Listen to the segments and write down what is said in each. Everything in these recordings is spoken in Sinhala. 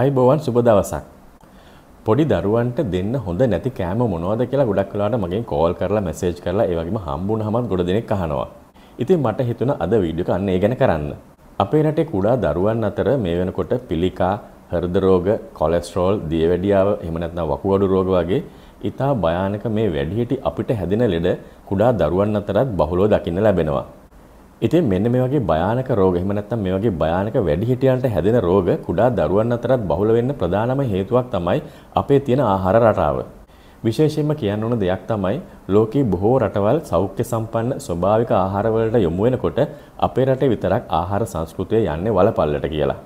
අයිබෝවන් සුබ දවසක්. පොඩි දරුවන්ට දෙන්න හොඳ නැති කෑම මොනවද කියලා ගොඩක් වෙලාවට මගෙන් කෝල් කරලා මෙසේජ් කරලා ඒ වගේම හම්බුනහමත් ගොඩ දෙනෙක් අහනවා. ඉතින් මට හිතුණා අද වීඩියෝ එක අන්න ඒ ගැන කරන්න. අපේ රටේ කුඩා දරුවන් අතර මේ වෙනකොට පිළිකා, හෘද රෝග, කොලෙස්ටරෝල්, දියවැඩියාව, එහෙම නැත්නම් වකුගඩු රෝග වගේ ඊටා භයානක මේ වැඩිහිටි අපිට හැදෙන ලෙඩ කුඩා දරුවන් අතරත් බහුලව දකින්න ලැබෙනවා. ඉතින් මෙන්න මේ වගේ භයානක රෝග එහෙම නැත්නම් මේ වගේ භයානක වැඩිහිටියන්ට හැදෙන රෝග කුඩා දරුවන් අතරත් බහුල වෙන්න ප්‍රධානම හේතුවක් තමයි අපේ තියෙන ආහාර රටාව. විශේෂයෙන්ම කියන්න ඕන දෙයක් තමයි ලෝකේ බොහෝ රටවල් සෞඛ්‍ය සම්පන්න ස්වභාවික ආහාර වලට යොමු වෙනකොට අපේ රටේ විතරක් ආහාර සංස්කෘතිය යන්නේ වලපල්ලට කියලා.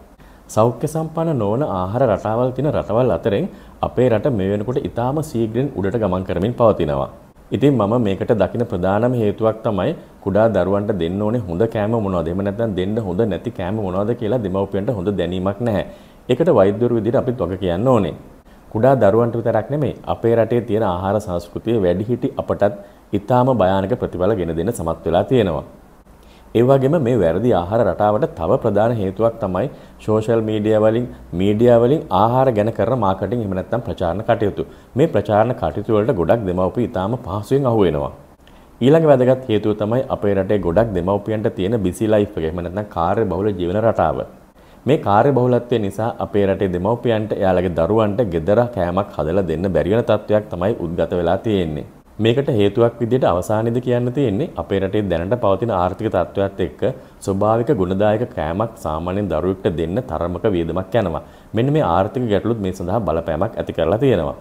සෞඛ්‍ය සම්පන්න නොවන ආහාර රටාවල් තියෙන රටවල් අතරින් අපේ රට මේ වෙනකොට ඊටාම සීඝ්‍රයෙන් උඩට ගමන් කරමින් පවතිනවා. ඉතින් මම මේකට දකින ප්‍රධානම හේතුවක් තමයි කුඩා දරුවන්ට දෙන්න ඕනේ හොඳ කෑම මොනවද? එහෙම නැත්නම් දෙන්න හොඳ නැති කෑම මොනවද කියලා දෙමව්පියන්ට හොඳ දැනීමක් නැහැ. ඒකට වෛද්‍යවරු විදිහට අපිත් වග කියන්න ඕනේ. කුඩා දරුවන්ට විතරක් නෙමෙයි අපේ රටේ තියෙන ආහාර සංස්කෘතිය වැඩිහිටි අපටත් ඊටාම භයානක ප්‍රතිඵල ගෙන දෙන්න සමත් වෙලා තියෙනවා. ඒ වගේම මේ වැරදි ආහාර රටාවට තව ප්‍රධාන හේතුවක් තමයි සෝෂල් මීඩියා වලින් මීඩියා වලින් ආහාර ගැන කරන මාකටිං එහෙම නැත්නම් ප්‍රචාරණ කටයුතු. මේ ප්‍රචාරණ කටයුතු වලට ගොඩක් දෙමව්පිය ඊටාම පහසුවෙන් අහු වෙනවා. ඊළඟ වැදගත් හේතුව තමයි අපේ රටේ ගොඩක් දෙමව්පියන්ට තියෙන බිසි ලයිෆ් එක. එහෙම නැත්නම් කාර්ය බහුල ජීවන රටාව. මේ කාර්ය බහුලත්වය නිසා අපේ රටේ දෙමව්පියන්ට එයාලගේ දරුවන්ට gedara කෑමක් හදලා දෙන්න බැරි වෙන තත්ත්වයක් තමයි උද්ගත වෙලා තියෙන්නේ. මේකට හේතුවක් විදිහට අවසානයේද කියන්න තියෙන්නේ අපේ රටේ දැනට පවතින ආර්ථික තත්ත්වයත් එක්ක ස්වභාවික ගුණදායක කෑමක් සාමාන්‍යයෙන් දරුවෙක්ට දෙන්න තරමක වියදමක් යනවා. මෙන්න මේ ආර්ථික ගැටලුත් මේ සඳහා බලපෑමක් ඇති කරලා තියෙනවා.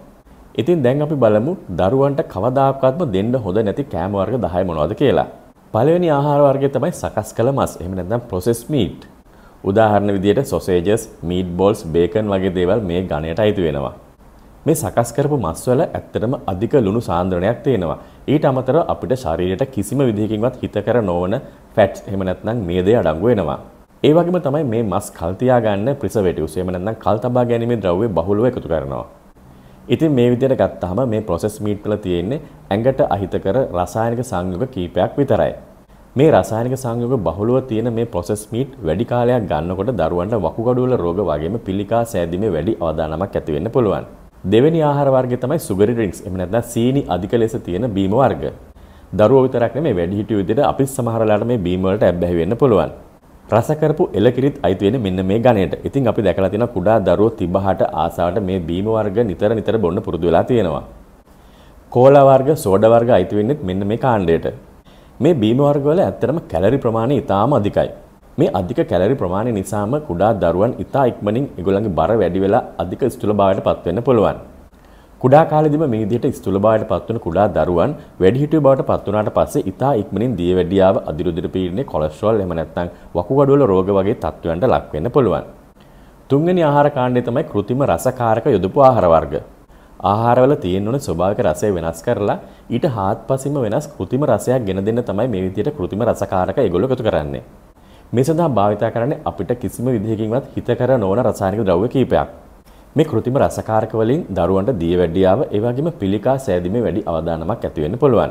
ඉතින් දැන් අපි බලමු දරුවන්ට කවදාකවත්ම දෙන්න හොඳ නැති කෑම වර්ග 10 මොනවද කියලා. පළවෙනි ආහාර වර්ගය තමයි සකස් කළ මස්. එහෙම නැත්නම් processed meat. උදාහරණ විදිහට සොසේජස්, මීට් බෝල්ස්, බේකන් වගේ දේවල් මේ ගණයට අයිති වෙනවා. මේ සකස් කරපු මස්වල ඇත්තටම අධික ලුණු සාන්ද්‍රණයක් තියෙනවා. ඊට අමතරව අපිට ශරීරයට කිසිම විදිහකින්වත් හිතකර නොවන ෆැට්ස් එහෙම නැත්නම් මේදය අඩංගු වෙනවා. ඒ වගේම තමයි මේ මස් කල් තියාගන්න ප්‍රිසර්වේටිව්ස් එහෙම නැත්නම් කල් තබා ගැනීමේ ද්‍රව්‍ය බහුලව එකතු කරනවා. ඉතින් මේ විදිහට ගත්තාම මේ ප්‍රොසෙස් මීට් වල තියෙන්නේ ඇඟට අහිතකර රසායනික සංයුග කීපයක් විතරයි. මේ රසායනික සංයෝග බහුලව තියෙන මේ ප්‍රොසෙස් මීට් වැඩි කාලයක් ගන්නකොට දරුවන්ට වකුගඩුවල රෝග වගේම පිළිකා සෑදීමේ වැඩි අවදානමක් ඇති වෙන්න පුළුවන්. දෙවැනි ආහාර වර්ගය තමයි සුගරි ඩ්‍රින්ක්ස්. එහෙම නැත්නම් සීනි අධික ලෙස තියෙන බීම වර්ග. දරුවෝ විතරක් නෙමෙයි වැඩිහිටියෝ විදිහට අපි සමහරලාට මේ බීම වලට ඇබ්බැහි වෙන්න පුළුවන්. රස කරපු එලකිරිත් අයිති වෙන්නේ මෙන්න මේ ගණයට. ඉතින් අපි දැකලා තියෙන කුඩා දරුවෝ තිබහට ආසාවට මේ බීම වර්ග නිතර නිතර බොන්න පුරුදු වෙලා තියෙනවා. කෝලා වර්ග, සෝඩා වර්ග අයිති වෙන්නේත් මෙන්න මේ කාණ්ඩයට. මේ බීම වර්ග වල ඇත්තටම කැලරි ප්‍රමාණය ඉතාම අධිකයි. මේ අධික කැලරි ප්‍රමාණය නිසාම කුඩා දරුවන් ඉතා ඉක්මනින් ඒගොල්ලන්ගේ බර වැඩි වෙලා අධික ස්ථූලභාවයට පත් වෙන්න පුළුවන්. කුඩා කාලෙදිම මේ විදිහට ස්ථූලභාවයට පත් වෙන කුඩා දරුවන් වැඩිහිටියෝ බවට පත් වුණාට පස්සේ ඉතා ඉක්මනින් දියවැඩියාව, අදිරුදිර පීඩනය, කොලෙස්ටරෝල් එහෙම නැත්නම් වකුගඩුවල රෝග වගේ තත්ත්වයන්ට ලක් වෙන්න පුළුවන්. තුන්වෙනි ආහාර කාණ්ඩය තමයි કૃතිම රසකාරක යොදපු ආහාර වර්ග. ආහාරවල තියෙන උන ස්වභාවික රසය වෙනස් කරලා ඊට හාත්පසින්ම වෙනස් કૃතිම රසයක් ගෙන දෙන්න තමයි මේ විදිහට કૃතිම රසකාරක ඒගොල්ලෝ එකතු කරන්නේ. මේ සඳහා භාවිතා කරන්නේ අපිට කිසිම විදිහකින්වත් හිතකර නොවන රසායනික ද්‍රව්‍ය කීපයක්. මේ કૃතිම රසකාරක වලින් දරුවන්ට දියවැඩියාව ඒ වගේම පිළිකා සෑදීමේ වැඩි අවදානමක් ඇති වෙන්න පුළුවන්.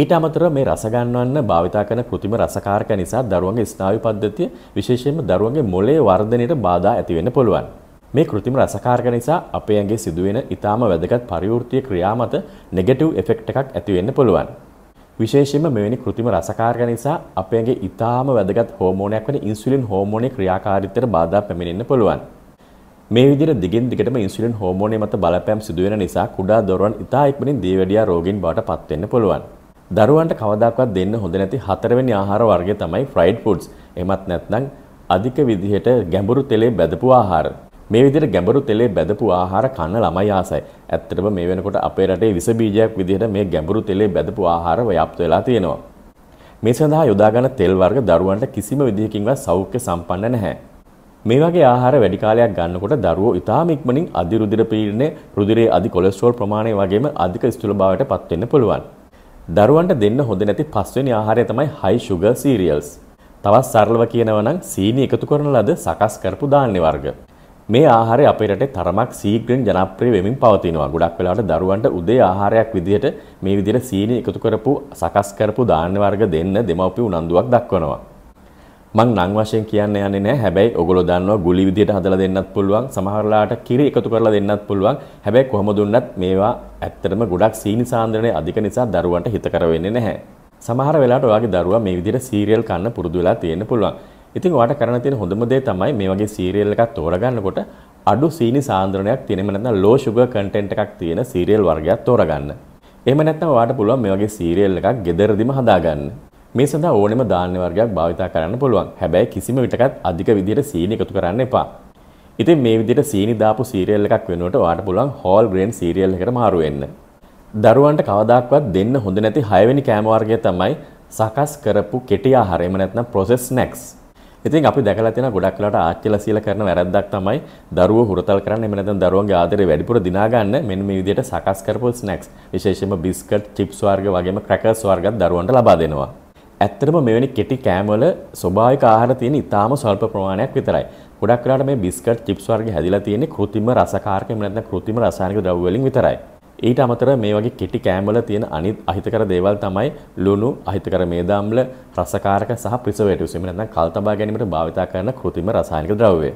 ඊට අමතරව මේ රස ගන්නවන්න භාවිතා කරන કૃතිම රසකාරක නිසා දරුවන්ගේ ස්නායු පද්ධතිය විශේෂයෙන්ම දරුවන්ගේ මොළයේ වර්ධනයට බාධා ඇති වෙන්න පුළුවන්. මේ કૃතිම රසකාරක නිසා අපේ ඇඟේ සිදුවෙන ඊටාම වැදගත් පරිවෘත්තීය ක්‍රියා මත නෙගටිව් ඉෆෙක්ට් එකක් ඇති වෙන්න පුළුවන්. විශේෂයෙන්ම මෙවැනි કૃත්‍රිම රසකාරක නිසා අපේගේ ඊටාම වැදගත් හෝමෝනයක් වන ඉන්සියුලින් හෝමෝනයේ ක්‍රියාකාරීත්වයට බාධා පැමිණෙන්න පුළුවන්. මේ විදිහට දිගින් දිගටම ඉන්සියුලින් හෝමෝනයේ මත බලපෑම් සිදු වෙන නිසා කුඩා දරුවන් ඉතා ඉක්මනින් දීවැඩියා රෝගීන් බවට පත් වෙන්න පුළුවන්. දරුවන්ට කවදාකවත් දෙන්න හොඳ නැති හතරවෙනි ආහාර වර්ගය තමයි ෆ්‍රයිඩ් ෆුඩ්ස්. එමත් නැත්නම් අධික විදිහට ගැඹුරු තෙලේ බැදපු ආහාර. මේ විදිහට ගැඹුරු තෙලේ බැදපු ආහාර කන්න ළමයි ආසයි. ඇත්තටම මේ වෙනකොට අපේ රටේ විස බීජයක් විදිහට මේ ගැඹුරු තෙලේ බැදපු ආහාර ව්‍යාප්ත වෙලා තියෙනවා. මේ සඳහා යොදාගන්න තෙල් වර්ග දරුවන්ට කිසිම විදිහකින්වත් සෞඛ්‍ය සම්පන්න නැහැ. මේ වගේ ආහාර වැඩි කාලයක් ගන්නකොට දරුවෝ ඉතාම ඉක්මනින් අධි රුධිර පීඩනය, රුධිරයේ අධි කොලෙස්ටරෝල් ප්‍රමාණය වගේම අධික ස්ථූලභාවයට පත් වෙන්න පුළුවන්. දරුවන්ට දෙන්න හොඳ නැති පස්වෙනි ආහාරය තමයි high sugar cereals. තවත් සරලව කියනවා නම් සීනි එකතු කරන ලද සකස් කරපු ධාන්‍ය වර්ග. මේ ආහාරය අපේ රටේ තරමක් සීඝ්‍රයෙන් ජනප්‍රිය වෙමින් පවතිනවා. ගොඩක් වෙලාවට දරුවන්ට උදේ ආහාරයක් විදිහට මේ විදිහට සීනි එකතු කරපු සකස් කරපු ධාන්‍ය වර්ග දෙන්න දෙමව්පිය උනන්දුවක් දක්වනවා. මං නම් වශයෙන් කියන්න යන්නේ නැහැ. හැබැයි ඔයගොල්ලෝ දන්නවා ගුලි විදිහට හදලා දෙන්නත් පුළුවන්. සමහරලාට කිරි එකතු කරලා දෙන්නත් පුළුවන්. හැබැයි කොහොම දුන්නත් මේවා ඇත්තටම ගොඩක් සීනි සාන්ද්‍රණය අධික නිසා දරුවන්ට හිතකර වෙන්නේ නැහැ. සමහර වෙලාවට ඔයාගේ දරුවා මේ විදිහට සීරියල් කන්න පුරුදු වෙලා තියෙන්න පුළුවන්. ඉතින් ඔයාට කරන්න තියෙන හොඳම දේ තමයි මේ වගේ සීරියල් එකක් තෝරගන්නකොට අඩු සීනි සාන්ද්‍රණයක් තියෙන එහෙම නැත්නම් low sugar content එකක් තියෙන සීරියල් වර්ගයක් තෝරගන්න. එහෙම නැත්නම් ඔයාට පුළුවන් මේ වගේ සීරියල් එකක් gederදිම හදාගන්න. මේ සඳහා ඕනෙම ධාන්‍ය වර්ගයක් භාවිත කරන්න පුළුවන්. හැබැයි කිසිම විටකත් අධික විදිහට සීනි එකතු කරන්න එපා. ඉතින් මේ විදිහට සීනි දාපු සීරියල් එකක් වෙනුවට ඔයාට පුළුවන් whole grain සීරියල් එකකට මාරු වෙන්න. දරුවන්ට කවදාක්වත් දෙන්න හොඳ නැති 6 වෙනි කෑම වර්ගය තමයි සකස් කරපු කෙටි ආහාර එහෙම නැත්නම් processed snacks. ඉතින් අපි දැකලා තියෙන ගොඩක් වෙලාවට ආච්චිලා සීලා කරන වැරද්දක් තමයි දරුවෝ හුරතල් කරන්න එහෙම නැත්නම් දරුවන්ගේ ආදරේ වැඩිපුර දිනා ගන්න මෙන්න මේ විදිහට සකස් කරපු ස්නැක්ස් විශේෂයෙන්ම බිස්කට්, චිප්ස් වර්ග වගේම ක්‍රැකර්ස් වර්ගත් දරුවන්ට ලබා දෙනවා. ඇත්තටම මෙවැනි කෙටි කෑම වල ස්වභාවික ආහාර තියෙන ඉතාම ස්වල්ප ප්‍රමාණයක් විතරයි. ගොඩක් වෙලාවට මේ බිස්කට්, චිප්ස් වර්ග හැදිලා තියෙන්නේ කෘත්‍රිම රසකාරක එහෙම නැත්නම් කෘත්‍රිම රසායනික ද්‍රව්‍ය වලින් විතරයි. ඊට අමතර මේ වගේ කෙටි කෑම්වල තියෙන අනිත් අහිතකර දේවල් තමයි ලුණු අහිතකර මේදාම්ල රසකාරක සහ ප්‍රිසර්වේටිව්ස් එහෙම නැත්නම් කල් තබා ගැනීමට භාවිත කරන කෘතිම රසායනික ද්‍රව්‍ය.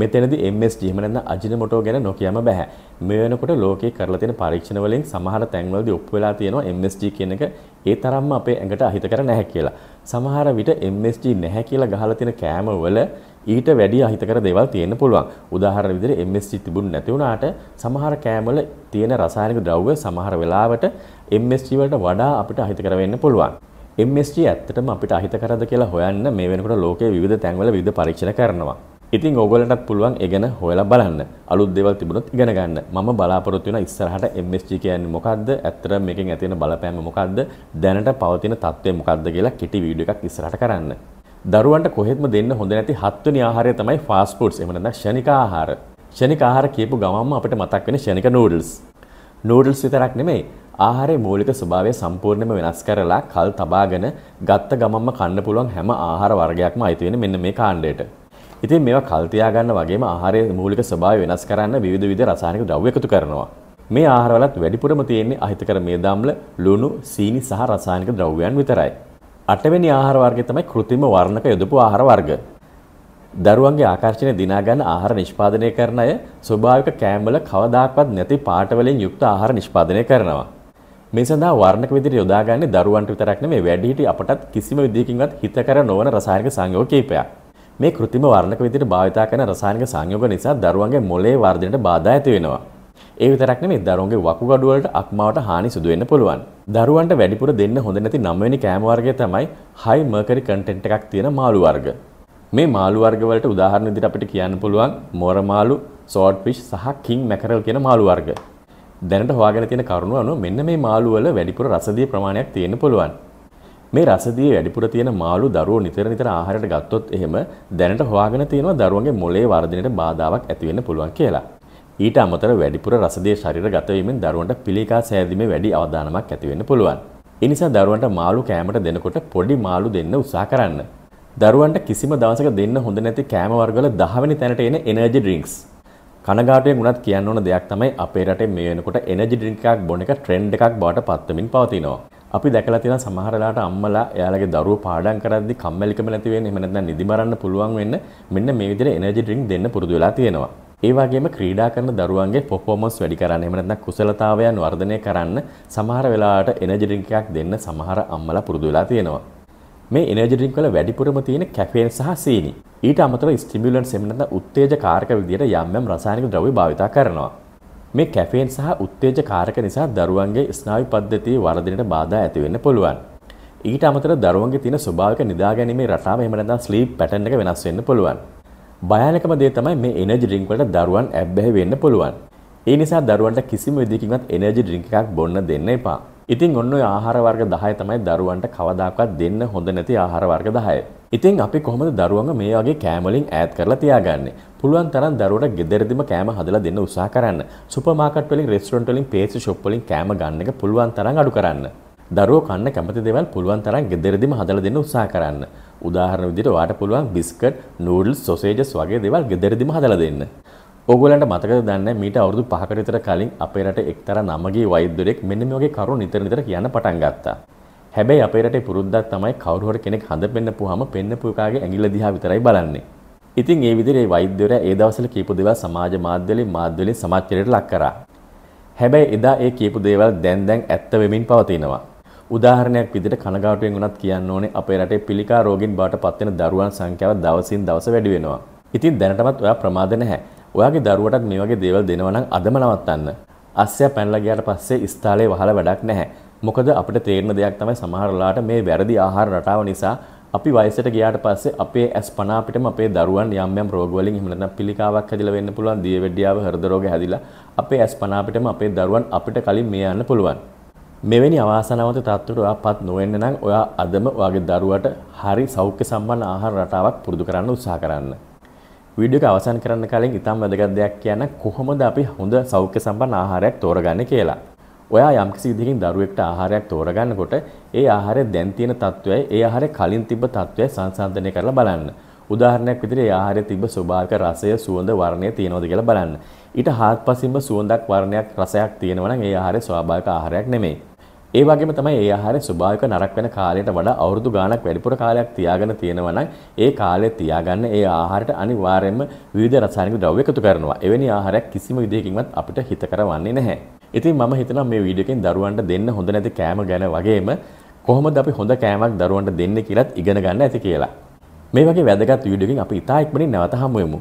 මෙතනදී MSG එහෙම නැත්නම් අජිනමොටෝ ගැන නොකියම බෑ. මේ වෙනකොට ලෝකේ කරලා තියෙන පරීක්ෂණ වලින් සමහර තැන්වලදී ඔප්පු වෙලා තියෙනවා MSG කියන එක ඒ තරම්ම අපේ ඇඟට අහිතකර නැහැ කියලා. සමහර විට MSG නැහැ කියලා ගහලා තියෙන කෑම වල ඊට වැඩි අහිතකර දේවල් තියෙන්න පුළුවන්. උදාහරණ විදිහට MSG තිබුණ නැති වුණාට සමහර කෑමවල තියෙන රසායනික ද්‍රව්‍ය සමහර වෙලාවට MSG වලට වඩා අපිට අහිතකර වෙන්න පුළුවන්. MSG ඇත්තටම අපිට අහිතකරද කියලා හොයන්න මේ වෙනකොට ලෝකයේ විවිධ තැන්වල විවිධ පරීක්ෂණ කරනවා. ඉතින් ඕගොල්ලන්ටත් පුළුවන් ඒ ගැන හොයලා බලන්න. අලුත් දේවල් තිබුණොත් ඉගෙන ගන්න. මම බලාපොරොත්තු වෙන ඉස්සරහට MSG කියන්නේ මොකද්ද? ඇත්තටම මේකෙන් ඇති වෙන බලපෑම මොකද්ද? දැනට පවතින තත්ත්වය මොකද්ද කියලා කෙටි වීඩියෝ එකක් ඉස්සරහට කරන්න. දරුවන්ට කොහෙත්ම දෙන්න හොඳ නැති හත්වනි ආහාරය තමයි ෆාස්ට් ෆුඩ්ස් එහෙම නැත්නම් ෂණික ආහාර. ෂණික ආහාර කියපු ගමන්ම අපිට මතක් වෙන ෂණික නූඩල්ස්. නූඩල්ස් විතරක් නෙමෙයි ආහාරයේ මූලික ස්වභාවය සම්පූර්ණයෙන්ම වෙනස් කරලා කල් තබාගෙන ගත්ත ගමන්ම කන්න පුළුවන් හැම ආහාර වර්ගයක්ම අයිති වෙන්නේ මෙන්න මේ කාණ්ඩයට. ඉතින් මේවා කල් තියාගන්න වගේම ආහාරයේ මූලික ස්වභාවය වෙනස් කරන්න විවිධ විවිධ රසායනික ද්‍රව්‍ය එකතු කරනවා. මේ ආහාරවලත් වැඩිපුරම තියෙන්නේ අහිතකර මේදාම්ල, ලුණු, සීනි සහ රසායනික ද්‍රව්‍යයන් විතරයි. අටවෙනි ආහාර වර්ගය තමයි કૃතිම වර්ණක යොදපු ආහාර වර්ග. දරුවන්ගේ ආකර්ෂණය දිනා ගන්න ආහාර නිෂ්පාදනය කරන අය ස්වභාවික කෑම්වල කවදාකවත් නැති පාට වලින් යුක්ත ආහාර නිෂ්පාදනය කරනවා. මේ සඳහා වර්ණක විදිහට යොදාගන්නේ දරුවන්ට විතරක් නෙමෙයි වැඩිහිටි අපටත් කිසිම විදිහකින්වත් හිතකර නොවන රසායනික සංයෝග කිහිපයක්. මේ કૃතිම වර්ණක විදිහට භාවිත කරන රසායනික සංයෝග නිසා දරුවන්ගේ මොළයේ වර්ධනයට බාධා ඇති වෙනවා. ඒ විතරක් නෙමෙයි දරුවන්ගේ වකුගඩු වලට අක්මාවට හානි සිදු වෙන්න පුළුවන්. දරුවන්ට වැඩිපුර දෙන්න හොඳ නැති 9 වෙනි කෑම වර්ගය තමයි high mercury content එකක් තියෙන මාළු වර්ග. මේ මාළු වර්ග වලට උදාහරණ විදිහට අපිට කියන්න පුළුවන් මොර මාළු, sword fish සහ king mackerel කියන මාළු වර්ග. දැනට හොයාගෙන තියෙන කරුණු අනුව මෙන්න මේ මාළු වල වැඩිපුර රසදිය ප්‍රමාණයක් තියෙන්න පුළුවන්. මේ රසදිය වැඩිපුර තියෙන මාළු දරුවෝ නිතර නිතර ආහාරයට ගත්තොත් එහෙම දැනට හොයාගෙන තියෙනවා දරුවන්ගේ මොළයේ වර්ධනයට බාධාවක් ඇති වෙන්න පුළුවන් කියලා. ඊට අමතර වැඩිපුර රසදේ ශරීර ගතවීමෙන් දරුවන්ට පිළිකා සෑදීමේ වැඩි අවධානමක් ඇති වෙන්න පුළුවන්. ඒ නිසා දරුවන්ට මාළු කෑමට දෙනකොට පොඩි මාළු දෙන්න උත්සාහ කරන්න. දරුවන්ට කිසිම දවසක දෙන්න හොඳ නැති කෑම වර්ගවල 10 වෙනි තැනට එන එනර්ජි ඩ්‍රින්ක්ස්. කනගාටුවෙන් වුණත් කියන්න ඕන දෙයක් තමයි අපේ රටේ මේ වෙනකොට එනර්ජි ඩ්‍රින්ක් එකක් බොන එක ට්‍රෙන්ඩ් එකක් බවට පත් වෙමින් පවතිනවා. අපි දැකලා තියෙන සමහරලාට අම්මලා එයාලගේ දරුවෝ පාඩම් කරද්දී කම්මැලිකම නැති වෙන්න එහෙම නැත්නම් නිදි මරන්න පුළුවන් වෙන්න මෙන්න මේ විදිහට එනර්ජි ඩ්‍රින්ක් දෙන්න පුරුදු වෙලා තියෙනවා. ඒවාගේම ක්‍රීඩා කරන දරුවන්ගේ පොෆෝමස් වැඩි කරන්න එමනත්න කුසලතාවයන් වර්ධනය කරන්න සමහර වෙලාට එනජරිංකයක් දෙන්න සමහර අම්මල පුරදුලා තියෙනවා. මේ එනජරිංක් වල වැඩිපුරම තියෙන කැෆේන් සහ සීනි. ඊට අමතර ස්ටිමියුලන්ට් සෙමනත්න උත්තේජ කාරක විදියට යම් යම් රසායනික ද්‍රව්‍ය භාවිතා කරනවා. මේ කැෆේන් සහ උත්තේජ කාරක නිසා දරුවන්ගේ ස්නායු පද්ධතියේ වර්ධනයට බාධා ඇති වෙන්න පුළුවන්. ඊට අමතර දරුවන්ගේ තියෙන ස්වභාවික නිදා ගැනීමේ රටාව එහෙම නැත්නම් ස්ලීප් පැටර්න් එක වෙනස් වෙන්න පුළුවන්. භයානකම දේ තමයි මේ එනර්ජි ඩ්‍රින්ක් වලට දරුවන් ඇබ්බැහි වෙන්න පුළුවන්. ඒ නිසා දරුවන්ට කිසිම විදිහකින්වත් එනර්ජි ඩ්‍රින්ක් එකක් බොන්න දෙන්න එපා. ඉතින් ඔන්න ඔය ආහාර වර්ග 10 තමයි දරුවන්ට කවදාකවත් දෙන්න හොඳ නැති ආහාර වර්ග 10. ඉතින් අපි කොහොමද දරුවන්ව මේ වගේ කෑම වලින් ඈත් කරලා තියාගන්නේ? පුළුවන් තරම් දරුවට ගෙදරදීම කෑම හදලා දෙන්න උත්සාහ කරන්න. සුපර් මාකට් වලින්, රෙස්ටොරන්ට් වලින්, පේස්ට්‍රි ෂොප් වලින් කෑම ගන්න එක පුළුවන් තරම් අඩු කරන්න. දරුවෝ කන්න කැමති දේවල් පුළුවන් තරම් ගෙදරදීම හදලා දෙන්න උත්සාහ කරන්න. උදාහරණ විදිහට ඔයාට පුළුවන් බිස්කට්, නූඩ්ල්ස්, සොසේජස් වගේ දේවල් ගෙදරදීම හදලා දෙන්න. ඕගොල්ලන්ට මතකද දන්නේ මීට අවුරුදු 5කට විතර කලින් අපේ රටේ එක්තරා නමගේ වෛද්‍යවරයෙක් මෙන්න මේ වගේ කරුණු නිතර නිතර කියන්න පටන් ගත්තා. හැබැයි අපේ රටේ පුරුද්දක් තමයි කවුරු හරි කෙනෙක් හඳපෙන්න පුවාම පෙන්නපු එකාගේ ඇඟිල්ල දිහා විතරයි බලන්නේ. ඉතින් ඒ විදිහේ වෛද්‍යවරයා ඒ දවස්වල කියපු දේවල් සමාජ මාධ්‍ය වලින් මාධ්‍ය වලින් සමාජ චරිතයට ලක් කරා. හැබැයි එදා ඒ කියපු දේවල් දැන් දැන් ඇත්ත වෙමින් පවතිනවා. උදාහරණයක් විදිහට කනගාටුවෙන් වුණත් කියන්න ඕනේ අපේ රටේ පිළිකා රෝගීන් බවට පත්වෙන දරුවන් සංඛ්‍යාව දවසින් දවස වැඩි වෙනවා. ඉතින් දැනටමත් ඔයා ප්‍රමාද නැහැ. ඔයාගේ දරුවටත් මේ වගේ දේවල් දෙනවා නම් අදම නවත්තන්න. අස්සයා පැනලා ගියාට පස්සේ ඉස්තාලේ වහලා වැඩක් නැහැ. මොකද අපිට තේරෙන දෙයක් තමයි සමහරලාට මේ වැරදි ආහාර රටාව නිසා අපි වයසට ගියාට පස්සේ අපේ ඇස් පන අපිටම අපේ දරුවන් යම් යම් රෝග වලින් එහෙම නැත්නම් පිළිකාවක් හැදිලා වෙන්න පුළුවන් දියවැඩියාව හෘද රෝග හැදිලා අපේ ඇස් පන අපිටම අපේ දරුවන් අපිට කලින් මේ යන්න පුළුවන්. මෙවැනි අවාසනාවන්ත තත්ත්වයට ඔයා පත් නොවෙන්න නම් ඔයා අදම ඔයාගේ දරුවට හරි සෞඛ්‍ය සම්බන්ධ ආහාර රටාවක් පුරුදු කරන්න උත්සාහ කරන්න. වීඩියෝ එක අවසන් කරන්න කලින් ඉතාම වැදගත් දෙයක් කියන්න කොහොමද අපි හොඳ සෞඛ්‍ය සම්බන්ධ ආහාරයක් තෝරගන්නේ කියලා. ඔයා යම්කිසි විදිහකින් දරුවෙක්ට ආහාරයක් තෝරගන්නකොට ඒ ආහාරය දැන් තියෙන තත්ත්වයයි ඒ ආහාරය කලින් තිබ්බ තත්ත්වය සංසන්දනය කරලා බලන්න. උදාහරණයක් විදිහට ඒ ආහාරයේ තිබ්බ ස්වභාවික රසය, සුවඳ, වර්ණය තියෙනවද කියලා බලන්න. ඊට හාත්පසින්ම සුවඳක්, වර්ණයක්, රසයක් තියෙනවා නම් ඒ ආහාරය ස්වාභාවික ආහාරයක් නෙමෙයි. ඒ වගේම තමයි ඒ ආහාරය ස්වභාවික නරක වෙන කාලයට වඩා අවුරුදු ගාණක් වැඩිපුර කාලයක් තියාගෙන තියෙනවා නම් ඒ කාලය තියාගන්න ඒ ආහාරයට අනිවාර්යයෙන්ම විවිධ රසායනික ද්‍රව්‍ය එකතු කරනවා. එවැනි ආහාරයක් කිසිම විදිහකින්වත් අපිට හිත කරවන්නේ නැහැ. ඉතින් මම හිතනවා මේ වීඩියෝ එකෙන් දරුවන්ට දෙන්න හොඳ නැති කෑම ගැන වගේම කොහොමද අපි හොඳ කෑමක් දරුවන්ට දෙන්නේ කියලාත් ඉගෙන ගන්න ඇති කියලා. මේ වගේ වැදගත් වීඩියෝ එකකින් අපි ඉතා ඉක්මනින් නැවත හමු වෙමු.